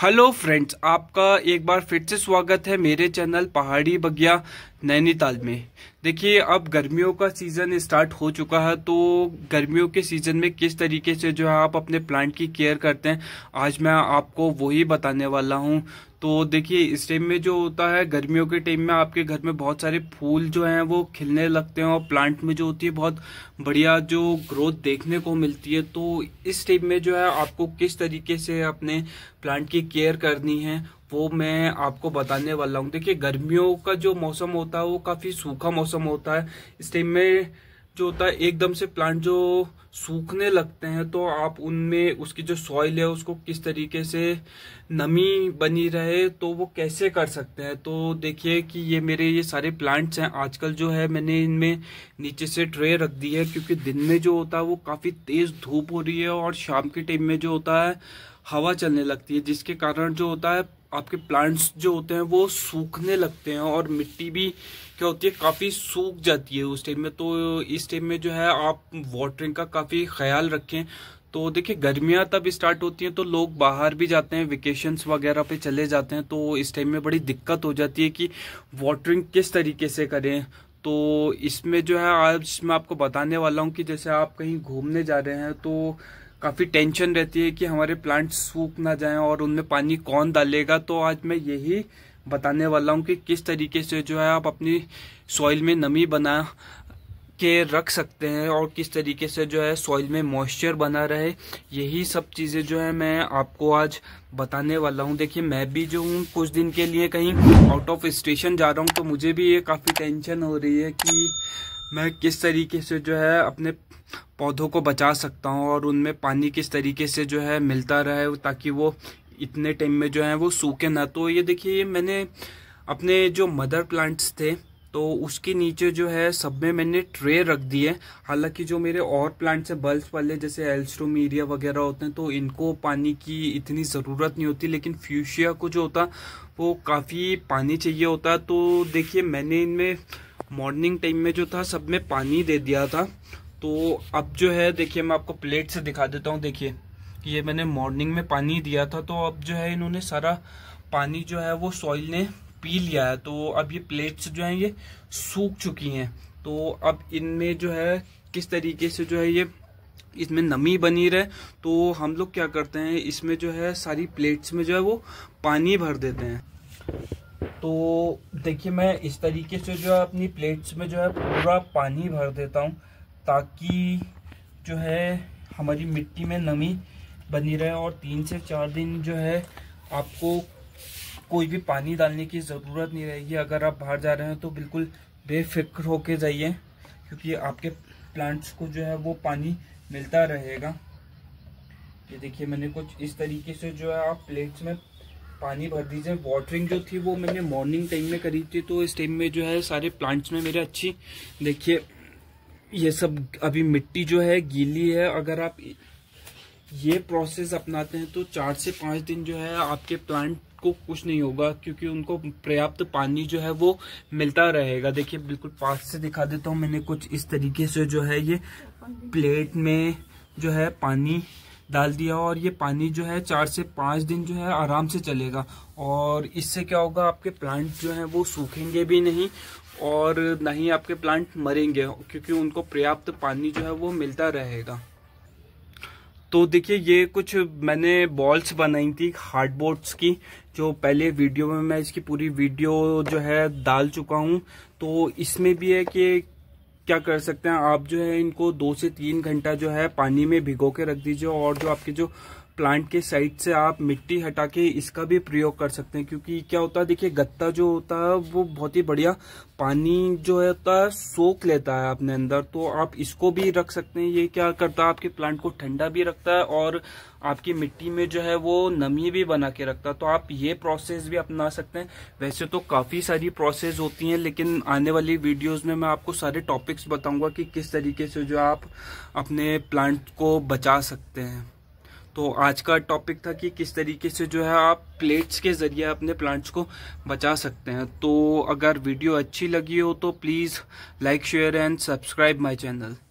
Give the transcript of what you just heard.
hello friends आपका एक बार फिर से स्वागत है मेरे चैनल पहाड़ी बगिया नैनीताल में देखिए अब गर्मियों का सीज़न स्टार्ट हो चुका है तो गर्मियों के सीज़न में किस तरीके से जो है आप अपने प्लांट की केयर करते हैं आज मैं आपको वही बताने वाला हूँ तो देखिए इस टाइम में जो होता है गर्मियों के टाइम में आपके घर में बहुत सारे फूल जो हैं वो खिलने लगते हैं और प्लांट में जो होती है बहुत बढ़िया जो ग्रोथ देखने को मिलती है तो इस टाइम में जो है आपको किस तरीके से अपने प्लांट की केयर करनी है वो मैं आपको बताने वाला हूँ देखिए गर्मियों का जो मौसम होता है वो काफ़ी सूखा मौसम होता है इस टाइम में जो होता है एकदम से प्लांट जो सूखने लगते हैं तो आप उनमें उसकी जो सॉइल है उसको किस तरीके से नमी बनी रहे तो वो कैसे कर सकते हैं तो देखिए कि ये मेरे ये सारे प्लांट्स हैं आजकल जो है मैंने इनमें नीचे से ट्रे रख दी है क्योंकि दिन में जो होता है वो काफ़ी तेज़ धूप हो रही है और शाम के टाइम में जो होता है हवा चलने लगती है जिसके कारण जो होता है आपके प्लांट्स जो होते हैं वो सूखने लगते हैं और मिट्टी भी क्या होती है काफ़ी सूख जाती है उस टाइम में तो इस टाइम में जो है आप वाटरिंग का काफ़ी ख्याल रखें तो देखिए गर्मियाँ तब स्टार्ट होती हैं तो लोग बाहर भी जाते हैं वेकेशंस वगैरह पे चले जाते हैं तो इस टाइम में बड़ी दिक्कत हो जाती है कि वाटरिंग किस तरीके से करें तो इसमें जो है आज मैं आपको बताने वाला हूँ कि जैसे आप कहीं घूमने जा रहे हैं तो काफ़ी टेंशन रहती है कि हमारे प्लांट सूख ना जाएं और उनमें पानी कौन डालेगा तो आज मैं यही बताने वाला हूँ कि किस तरीके से जो है आप अपनी सॉइल में नमी बना के रख सकते हैं और किस तरीके से जो है सॉइल में मॉइस्चर बना रहे यही सब चीज़ें जो है मैं आपको आज बताने वाला हूँ देखिए मैं भी जो हूँ कुछ दिन के लिए कहीं आउट ऑफ स्टेशन जा रहा हूँ तो मुझे भी ये काफ़ी टेंशन हो रही है कि मैं किस तरीके से जो है अपने पौधों को बचा सकता हूँ और उनमें पानी किस तरीके से जो है मिलता रहे ताकि वो इतने टाइम में जो है वो सूखे ना तो ये देखिए मैंने अपने जो मदर प्लांट्स थे तो उसके नीचे जो है सब में मैंने ट्रे रख दिए हालांकि जो मेरे और प्लांट्स हैं बल्ब वाले जैसे एल्स्ट्रोमीरिया वगैरह होते हैं तो इनको पानी की इतनी ज़रूरत नहीं होती लेकिन फ्यूशिया को जो होता वो काफ़ी पानी चाहिए होता तो देखिए मैंने इनमें मॉर्निंग टाइम में जो था सब में पानी दे दिया था तो अब जो है देखिए मैं आपको प्लेट से दिखा देता हूँ देखिए ये मैंने मॉर्निंग में पानी दिया था तो अब जो है इन्होंने सारा पानी जो है वो सॉइल ने पी लिया है तो अब ये प्लेट्स जो हैं ये सूख चुकी हैं तो अब इनमें जो है किस तरीके से जो है ये इसमें नमी बनी रहे तो हम लोग क्या करते हैं इसमें जो है सारी प्लेट्स में जो है वो पानी भर देते हैं तो देखिए मैं इस तरीके से जो है अपनी प्लेट्स में जो है पूरा पानी भर देता हूँ ताकि जो है हमारी मिट्टी में नमी बनी रहे और तीन से चार दिन जो है आपको कोई भी पानी डालने की ज़रूरत नहीं रहेगी अगर आप बाहर जा रहे हैं तो बिल्कुल बेफिक्र होके जाइए क्योंकि आपके प्लांट्स को जो है वो पानी मिलता रहेगा ये देखिए मैंने कुछ इस तरीके से जो है आप प्लेट्स में पानी भर दीजिए वाटरिंग जो थी वो मैंने मॉर्निंग टाइम में करी थी तो इस टाइम में जो है सारे प्लांट्स में मेरे अच्छी देखिए ये सब अभी मिट्टी जो है गीली है अगर आप ये प्रोसेस अपनाते हैं तो चार से पाँच दिन जो है आपके प्लांट को कुछ नहीं होगा क्योंकि उनको पर्याप्त पानी जो है वो मिलता रहेगा देखिए बिल्कुल पास से दिखा देता हूँ मैंने कुछ इस तरीके से जो है ये प्लेट में जो है पानी डाल दिया और ये पानी जो है चार से पाँच दिन जो है आराम से चलेगा और इससे क्या होगा आपके प्लांट जो हैं वो सूखेंगे भी नहीं और ना ही आपके प्लांट मरेंगे क्योंकि उनको पर्याप्त पानी जो है वो मिलता रहेगा तो देखिए ये कुछ मैंने बॉल्स बनाई थी हार्ड बोर्ड्स की जो पहले वीडियो में मैं इसकी पूरी वीडियो जो है डाल चुका हूँ तो इसमें भी है कि क्या कर सकते हैं आप जो है इनको दो से तीन घंटा जो है पानी में भिगो के रख दीजिए और जो आपके जो प्लांट के साइड से आप मिट्टी हटा के इसका भी प्रयोग कर सकते हैं क्योंकि क्या होता है देखिए गत्ता जो होता है वो बहुत ही बढ़िया पानी जो है होता है सोख लेता है अपने अंदर तो आप इसको भी रख सकते हैं ये क्या करता है आपके प्लांट को ठंडा भी रखता है और आपकी मिट्टी में जो है वो नमी भी बना के रखता है तो आप ये प्रोसेस भी अपना सकते हैं वैसे तो काफ़ी सारी प्रोसेस होती हैं लेकिन आने वाली वीडियोज में मैं आपको सारे टॉपिक्स बताऊंगा कि किस तरीके से जो आप अपने प्लांट को बचा सकते हैं तो आज का टॉपिक था कि किस तरीके से जो है आप प्लेट्स के ज़रिए अपने प्लांट्स को बचा सकते हैं तो अगर वीडियो अच्छी लगी हो तो please like share and subscribe my channel